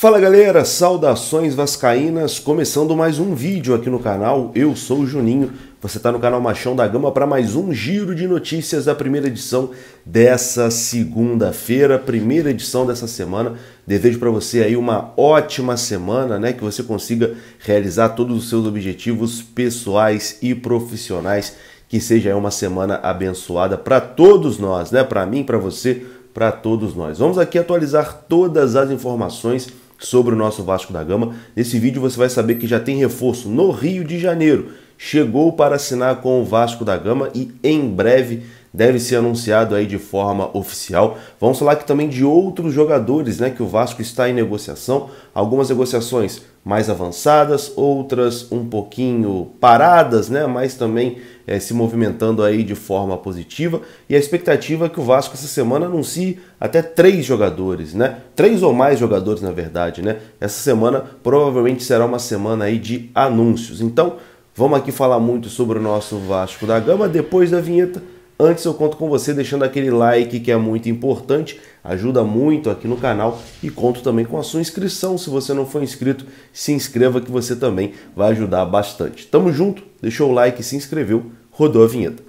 Fala galera, saudações vascaínas, começando mais um vídeo aqui no canal, eu sou o Juninho, você está no canal Machão da Gama para mais um giro de notícias da primeira edição dessa segunda-feira, primeira edição dessa semana. Desejo para você aí uma ótima semana, né, que você consiga realizar todos os seus objetivos pessoais e profissionais, que seja aí uma semana abençoada para todos nós, né, para mim, para você, para todos nós. Vamos aqui atualizar todas as informações sobre o nosso Vasco da Gama. Nesse vídeo você vai saber que já tem reforço no Rio de Janeiro. Chegou para assinar com o Vasco da Gama e em breve deve ser anunciado aí de forma oficial. Vamos falar aqui também de outros jogadores, né, que o Vasco está em negociação, algumas negociações mais avançadas, outras um pouquinho paradas, né, mas também é, se movimentando aí de forma positiva. E a expectativa é que o Vasco essa semana anuncie até três jogadores, né? Três ou mais jogadores, na verdade, né? Essa semana provavelmente será uma semana aí de anúncios. Então, vamos aqui falar muito sobre o nosso Vasco da Gama depois da vinheta. Antes eu conto com você deixando aquele like que é muito importante, ajuda muito aqui no canal e conto também com a sua inscrição. Se você não for inscrito, se inscreva que você também vai ajudar bastante. Tamo junto, deixou o like, se inscreveu, rodou a vinheta.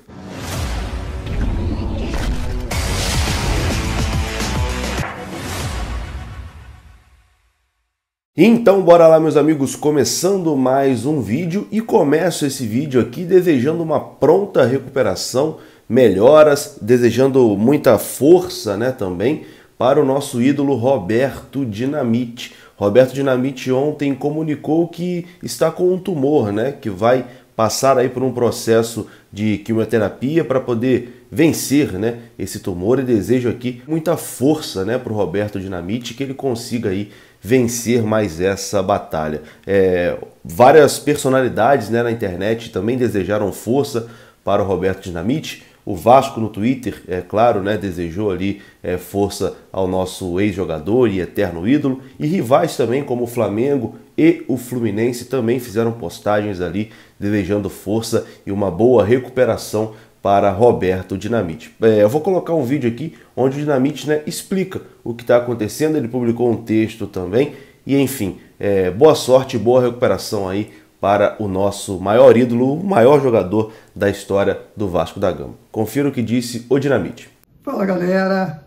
Então bora lá meus amigos, começando mais um vídeo e começo esse vídeo aqui desejando uma pronta recuperação melhoras, desejando muita força né, também para o nosso ídolo Roberto Dinamite. Roberto Dinamite ontem comunicou que está com um tumor, né, que vai passar aí por um processo de quimioterapia para poder vencer, né, esse tumor e desejo aqui muita força, né, para o Roberto Dinamite que ele consiga aí vencer mais essa batalha. É, várias personalidades, né, na internet também desejaram força para o Roberto Dinamite. O Vasco no Twitter, é claro, né, desejou ali é, força ao nosso ex-jogador e eterno ídolo. E rivais também, como o Flamengo e o Fluminense, também fizeram postagens ali desejando força e uma boa recuperação para Roberto Dinamite. É, eu vou colocar um vídeo aqui onde o Dinamite né, explica o que está acontecendo. Ele publicou um texto também. E enfim, é, boa sorte boa recuperação aí para o nosso maior ídolo, o maior jogador da história do Vasco da Gama. Confira o que disse o Dinamite. Fala galera,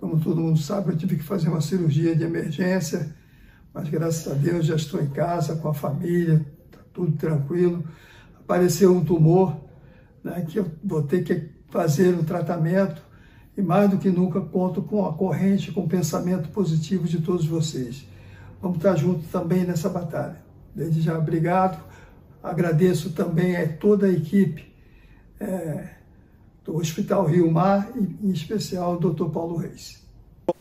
como todo mundo sabe, eu tive que fazer uma cirurgia de emergência, mas graças a Deus já estou em casa com a família, tá tudo tranquilo. Apareceu um tumor né, que eu vou ter que fazer o um tratamento e mais do que nunca conto com a corrente, com o pensamento positivo de todos vocês. Vamos estar juntos também nessa batalha. Desde já, obrigado. Agradeço também a toda a equipe é, do Hospital Rio Mar, em especial o Dr. Paulo Reis.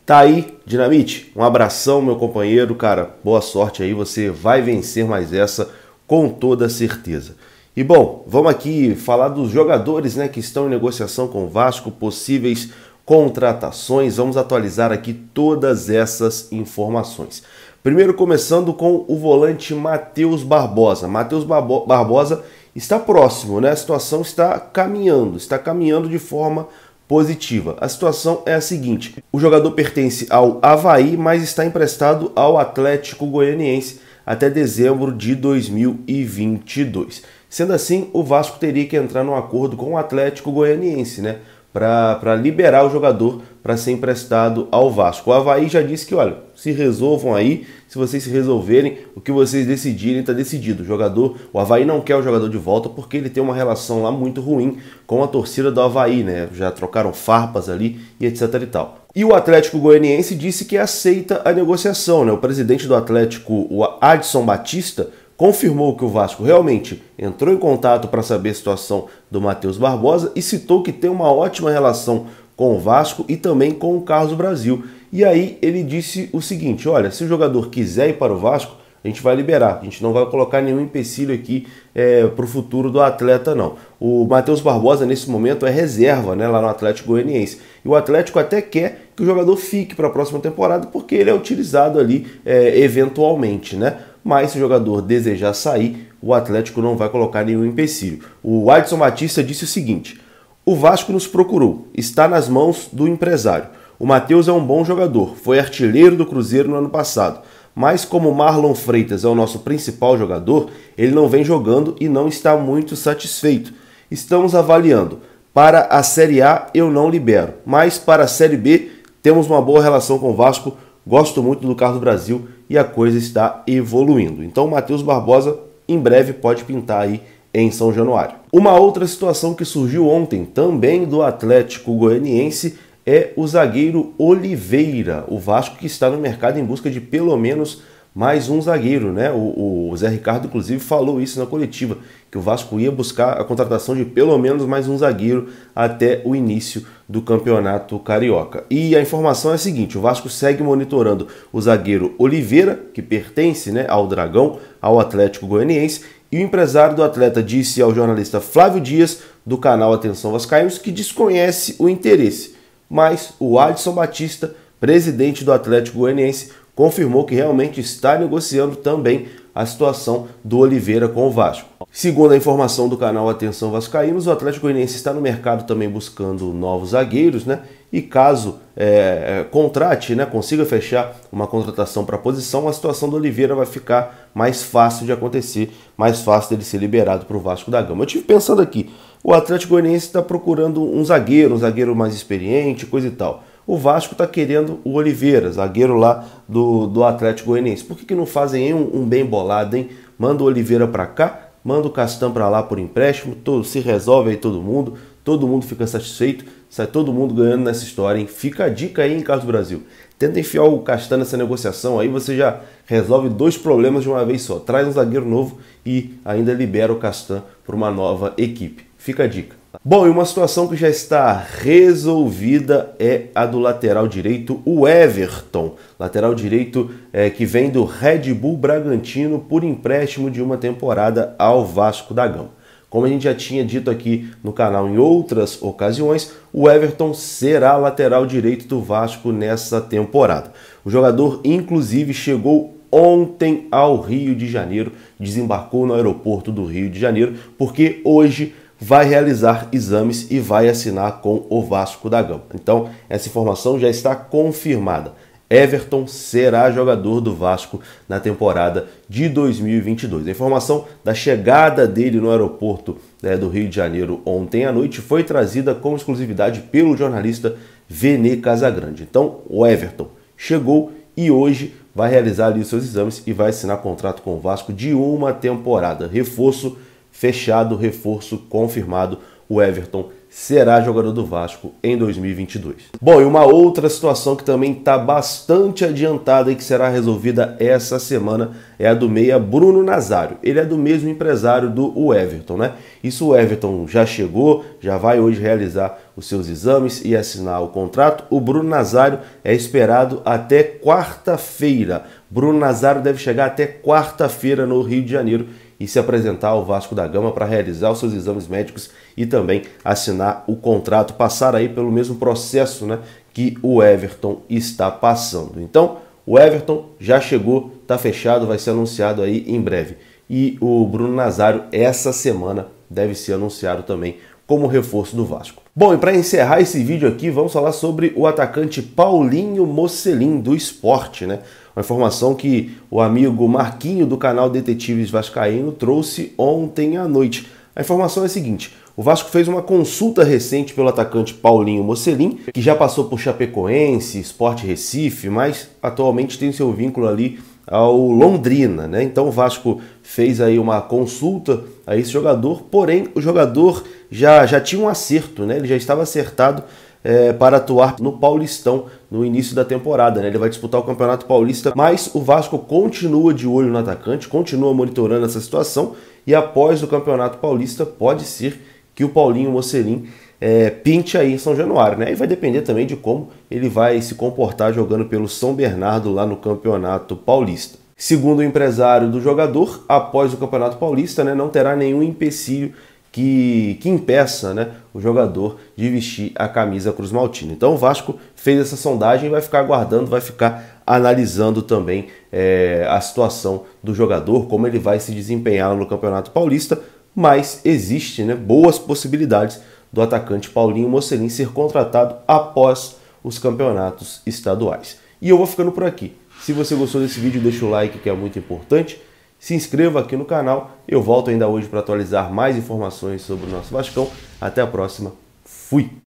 Tá aí, Dinamite. Um abração, meu companheiro, cara. Boa sorte aí, você vai vencer mais essa com toda certeza. E bom, vamos aqui falar dos jogadores, né, que estão em negociação com o Vasco, possíveis contratações. Vamos atualizar aqui todas essas informações. Primeiro, começando com o volante Matheus Barbosa. Matheus Barbo Barbosa está próximo, né? A situação está caminhando, está caminhando de forma positiva. A situação é a seguinte: o jogador pertence ao Havaí, mas está emprestado ao Atlético Goianiense até dezembro de 2022. Sendo assim, o Vasco teria que entrar num acordo com o Atlético Goianiense, né? para liberar o jogador para ser emprestado ao Vasco. O Havaí já disse que, olha, se resolvam aí, se vocês se resolverem, o que vocês decidirem está decidido. O jogador, o Havaí não quer o jogador de volta porque ele tem uma relação lá muito ruim com a torcida do Havaí, né? Já trocaram farpas ali e etc e tal. E o Atlético Goianiense disse que aceita a negociação, né? O presidente do Atlético, o Adson Batista, confirmou que o Vasco realmente entrou em contato para saber a situação do Matheus Barbosa e citou que tem uma ótima relação com o Vasco e também com o Carlos Brasil. E aí ele disse o seguinte: olha, se o jogador quiser ir para o Vasco, a gente vai liberar, a gente não vai colocar nenhum empecilho aqui é, eh, para o futuro do atleta, não. O Matheus Barbosa, nesse momento, é reserva né, lá no Atlético Goianiense. E o Atlético até quer que o jogador fique para a próxima temporada, porque ele é utilizado ali é, eventualmente, né? mas se o jogador desejar sair, o Atlético não vai colocar nenhum empecilho. O Adson Batista disse o seguinte: O Vasco nos procurou, está nas mãos do empresário. O Matheus é um bom jogador, foi artilheiro do Cruzeiro no ano passado, mas como Marlon Freitas é o nosso principal jogador, ele não vem jogando e não está muito satisfeito. Estamos avaliando. Para a Série A eu não libero, mas para a Série B temos uma boa relação com o Vasco, Gosto muito do carro do Brasil e a coisa está evoluindo. Então, Matheus Barbosa em breve pode pintar aí em São Januário. Uma outra situação que surgiu ontem, também do Atlético Goianiense, é o zagueiro Oliveira, o Vasco que está no mercado em busca de pelo menos mais um zagueiro, né? O, o, Zé Ricardo, inclusive, falou isso na coletiva, que o Vasco ia buscar a contratação de pelo menos mais um zagueiro até o início do Campeonato Carioca. E a informação é a seguinte: o Vasco segue monitorando o zagueiro Oliveira, que pertence né, ao Dragão, ao Atlético Goianiense, e o empresário do atleta disse ao jornalista Flávio Dias, do canal Atenção Vascaínos, que desconhece o interesse. Mas o Adson Batista, presidente do Atlético Goianiense, confirmou que realmente está negociando também a situação do Oliveira com o Vasco. Segundo a informação do canal Atenção Vascaínos, o Atlético Goianiense está no mercado também buscando novos zagueiros, né? E caso é, é contrate, né, consiga fechar uma contratação para a posição, a situação do Oliveira vai ficar mais fácil de acontecer, mais fácil dele ser liberado para o Vasco da Gama. Eu tive pensando aqui, o Atlético Goianiense está procurando um zagueiro, um zagueiro mais experiente, coisa e tal. O Vasco está querendo o Oliveira, zagueiro lá do, do Atlético Goianiense. Por que, que não fazem um, um bem bolado, hein? Manda o Oliveira para cá, manda o Castan para lá por empréstimo, todo, se resolve aí todo mundo, todo mundo fica satisfeito, sai todo mundo ganhando nessa história, hein? Fica a dica aí em Casa do Brasil. Tenta enfiar o Castan nessa negociação, aí você já resolve dois problemas de uma vez só. Traz um zagueiro novo e ainda libera o Castan para uma nova equipe. Fica a dica. Bom, e uma situação que já está resolvida é a do lateral direito, o Everton. Lateral direito é, que vem do Red Bull Bragantino por empréstimo de uma temporada ao Vasco da Gama. Como a gente já tinha dito aqui no canal em outras ocasiões, o Everton será lateral direito do Vasco nessa temporada. O jogador, inclusive, chegou ontem ao Rio de Janeiro, desembarcou no aeroporto do Rio de Janeiro, porque hoje vai realizar exames e vai assinar com o Vasco da Gama. Então, essa informação já está confirmada. Everton será jogador do Vasco na temporada de 2022. A informação da chegada dele no aeroporto né, do Rio de Janeiro ontem à noite foi trazida com exclusividade pelo jornalista Vene Casagrande. Então, o Everton chegou e hoje vai realizar ali os seus exames e vai assinar contrato com o Vasco de uma temporada. Reforço fechado, reforço confirmado. O Everton será jogador do Vasco em 2022. Bom, e uma outra situação que também está bastante adiantada e que será resolvida essa semana é a do meia Bruno Nazário. Ele é do mesmo empresário do Everton, né? Isso o Everton já chegou, já vai hoje realizar os seus exames e assinar o contrato. O Bruno Nazário é esperado até quarta-feira. Bruno Nazário deve chegar até quarta-feira no Rio de Janeiro e se apresentar ao Vasco da Gama para realizar os seus exames médicos e também assinar o contrato, passar aí pelo mesmo processo né, que o Everton está passando. Então, o Everton já chegou, está fechado, vai ser anunciado aí em breve. E o Bruno Nazário, essa semana, deve ser anunciado também como reforço do Vasco. Bom, e para encerrar esse vídeo aqui, vamos falar sobre o atacante Paulinho Mocelin do esporte, né? Uma informação que o amigo Marquinho do canal Detetives Vascaíno trouxe ontem à noite. A informação é a seguinte: o Vasco fez uma consulta recente pelo atacante Paulinho Mocelin, que já passou por Chapecoense, Sport Recife, mas atualmente tem seu vínculo ali ao Londrina, né? Então o Vasco fez aí uma consulta a esse jogador, porém o jogador já, já tinha um acerto, né? Ele já estava acertado é, para atuar no Paulistão no início da temporada. Né? Ele vai disputar o Campeonato Paulista, mas o Vasco continua de olho no atacante, continua monitorando essa situação e após o Campeonato Paulista pode ser que o Paulinho Mocelin é, pinte aí em São Januário, né? E vai depender também de como ele vai se comportar jogando pelo São Bernardo lá no Campeonato Paulista. Segundo o empresário do jogador, após o Campeonato Paulista, né, não terá nenhum empecilho que, que impeça né, o jogador de vestir a camisa Cruz Maltina. Então o Vasco fez essa sondagem e vai ficar aguardando, vai ficar analisando também é, a situação do jogador, como ele vai se desempenhar no Campeonato Paulista, mas existem né, boas possibilidades do atacante Paulinho Mocelin ser contratado após os campeonatos estaduais. E eu vou ficando por aqui. Se você gostou desse vídeo, deixa o like que é muito importante se inscreva aqui no canal. Eu volto ainda hoje para atualizar mais informações sobre o nosso Vascão. Até a próxima. Fui!